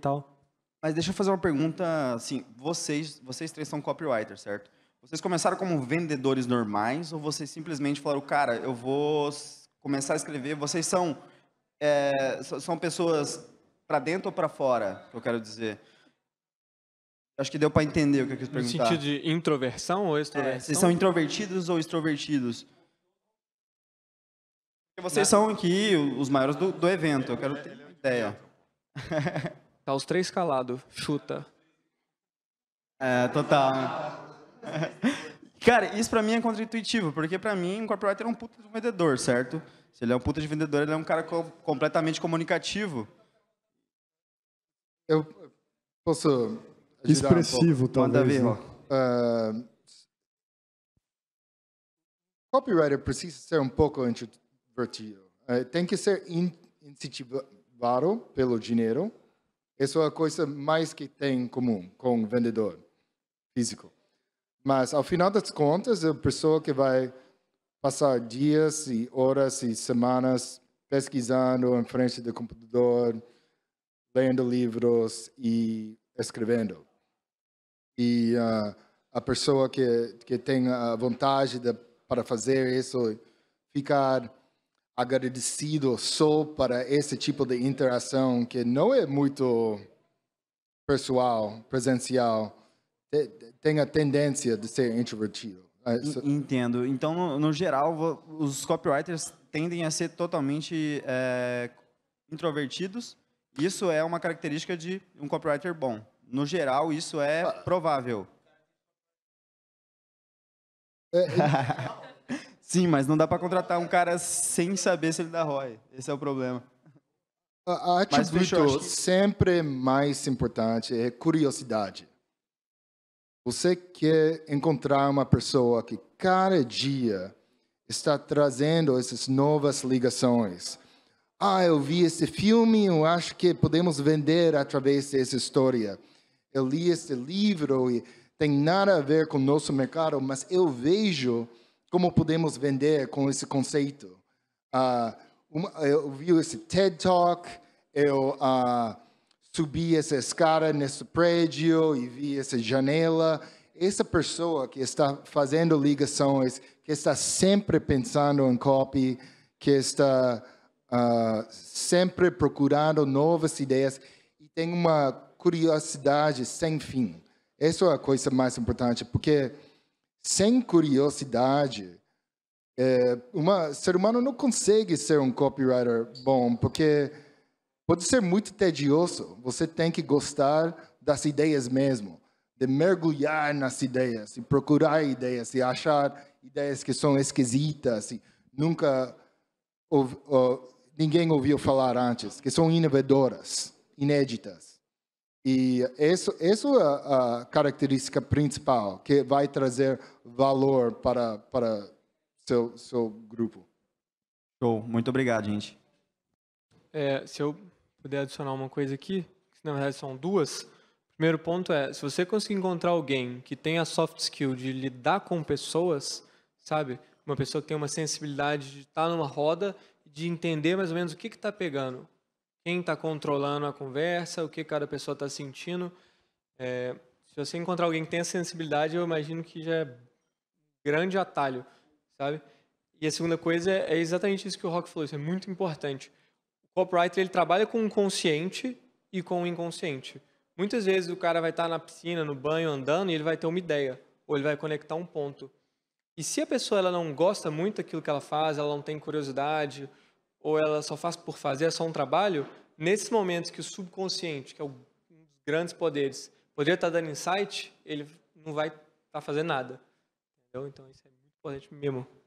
tal. Mas deixa eu fazer uma pergunta, assim, vocês, vocês três são copywriters, certo? Vocês começaram como vendedores normais ou vocês simplesmente falaram, cara, eu vou começar a escrever? Vocês são é, são pessoas para dentro ou para fora? Que eu quero dizer. Acho que deu para entender o que eu quis perguntar. No sentido de introversão ou extroversão? É, vocês são introvertidos ou extrovertidos? Porque vocês né? são aqui os maiores do, do evento. Eu quero ter ideia. Tá os três calados. Chuta. É, total, Cara, isso pra mim é contra-intuitivo, porque pra mim um copywriter é um puta de um vendedor, certo? Se ele é um puta de vendedor, ele é um cara co completamente comunicativo. Eu posso. Expressivo, um talvez. Manda ver, uh, copywriter precisa ser um pouco introvertido. Uh, é, tem que ser incentivado pelo dinheiro isso é a coisa mais que tem em comum com o vendedor físico. Mas, ao final das contas, é a pessoa que vai passar dias e horas e semanas pesquisando em frente do computador, lendo livros e escrevendo. E uh, a pessoa que, que tem a vontade de, para fazer isso, ficar agradecido só para esse tipo de interação que não é muito pessoal, presencial, tem a tendência de ser introvertido. Né? É entendo. Então, no, geral, os copywriters tendem a ser totalmente é, introvertidos. Isso é uma característica de um copywriter bom. No geral, isso é ah. provável. É, é... Sim, mas não dá para contratar um cara sem saber se ele dá ROI. Esse é o problema. A atitude que... sempre é mais importante é curiosidade. Você quer encontrar uma pessoa que cada dia está trazendo essas novas ligações. Ah, eu vi esse filme, eu acho que podemos vender através dessa história. Eu li esse livro e tem nada a ver com o nosso mercado, mas eu vejo como podemos vender com esse conceito. Uh, uma, eu vi esse TED Talk, eu uh, subi essa escada nesse prédio e vi essa janela. Essa pessoa que está fazendo ligações, que está sempre pensando em copy, que está uh, sempre procurando novas ideias e tem uma curiosidade sem fim. Essa é a coisa mais importante, porque sem curiosidade. É, uma ser humano não consegue ser um copywriter bom, porque pode ser muito tedioso. Você tem que gostar das ideias mesmo, de mergulhar nas ideias, e procurar ideias, e achar ideias que são esquisitas, e nunca ou, ou, ninguém ouviu falar antes, que são inovadoras, inéditas. E isso, isso é a característica principal que vai trazer valor para, para seu, seu grupo. Show, muito obrigado, gente. É, se eu puder adicionar uma coisa aqui, que na verdade são duas. O primeiro ponto é, se você conseguir encontrar alguém que tenha a soft skill de lidar com pessoas, sabe? Uma pessoa que tem uma sensibilidade de estar numa roda, de entender mais ou menos o que está pegando quem está controlando a conversa, o que cada pessoa está sentindo. É, se você encontrar alguém que tenha sensibilidade, eu imagino que já é grande atalho, sabe? E a segunda coisa é, é exatamente isso que o Rock falou, isso é muito importante. O copywriter ele trabalha com o consciente e com o inconsciente. Muitas vezes o cara vai estar tá na piscina, no banho, andando e ele vai ter uma ideia, ou ele vai conectar um ponto. E se a pessoa ela não gosta muito daquilo que ela faz, ela não tem curiosidade, ou ela só faz por fazer, é só um trabalho, nesses momentos que o subconsciente, que é um dos grandes poderes, poderia estar dando insight, ele não vai estar tá fazendo nada. Entendeu? Então isso é muito importante mesmo.